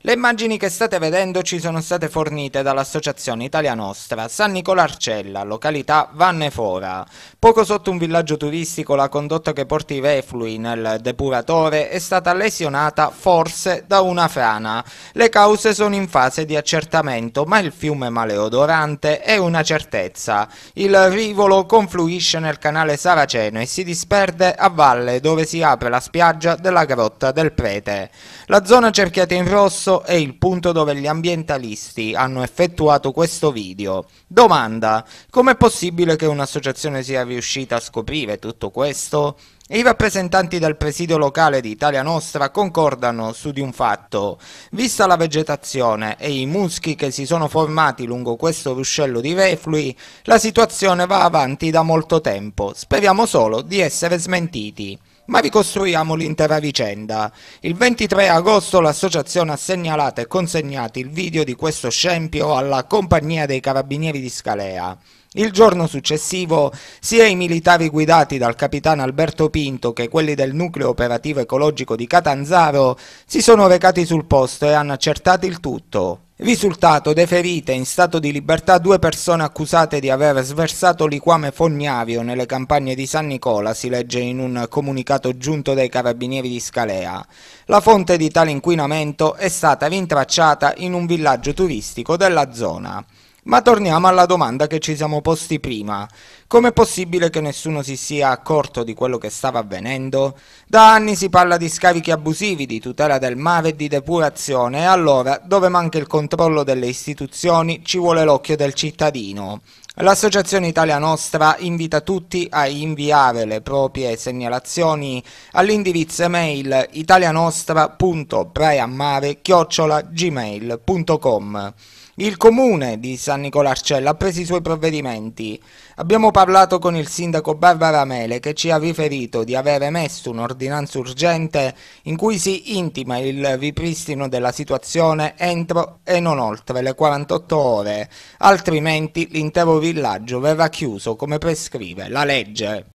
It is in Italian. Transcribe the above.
Le immagini che state vedendo ci sono state fornite dall'associazione Italia Nostra San Nicola Arcella, località Vannefora. Poco sotto un villaggio turistico la condotta che porta i reflui nel depuratore è stata lesionata forse da una frana. Le cause sono in fase di accertamento ma il fiume maleodorante è una certezza. Il rivolo confluisce nel canale Saraceno e si disperde a valle dove si apre la spiaggia della grotta del prete. La zona cerchiata in rosso questo è il punto dove gli ambientalisti hanno effettuato questo video. Domanda, com'è possibile che un'associazione sia riuscita a scoprire tutto questo? I rappresentanti del presidio locale di Italia Nostra concordano su di un fatto. Vista la vegetazione e i muschi che si sono formati lungo questo ruscello di reflui, la situazione va avanti da molto tempo. Speriamo solo di essere smentiti. Ma ricostruiamo l'intera vicenda. Il 23 agosto l'associazione ha segnalato e consegnato il video di questo scempio alla compagnia dei carabinieri di Scalea. Il giorno successivo sia i militari guidati dal capitano Alberto Pinto che quelli del nucleo operativo ecologico di Catanzaro si sono recati sul posto e hanno accertato il tutto. Risultato deferite in stato di libertà due persone accusate di aver sversato liquame fognavio nelle campagne di San Nicola, si legge in un comunicato giunto dai carabinieri di Scalea. La fonte di tale inquinamento è stata rintracciata in un villaggio turistico della zona. Ma torniamo alla domanda che ci siamo posti prima. Com'è possibile che nessuno si sia accorto di quello che stava avvenendo? Da anni si parla di scarichi abusivi, di tutela del mare e di depurazione, e allora, dove manca il controllo delle istituzioni, ci vuole l'occhio del cittadino. L'associazione Italia Nostra invita tutti a inviare le proprie segnalazioni all'indirizzo email italianostra.preammare.gmail.com il comune di San Nicolarcella ha preso i suoi provvedimenti. Abbiamo parlato con il sindaco Barbara Mele che ci ha riferito di aver emesso un'ordinanza urgente in cui si intima il ripristino della situazione entro e non oltre le 48 ore, altrimenti l'intero villaggio verrà chiuso come prescrive la legge.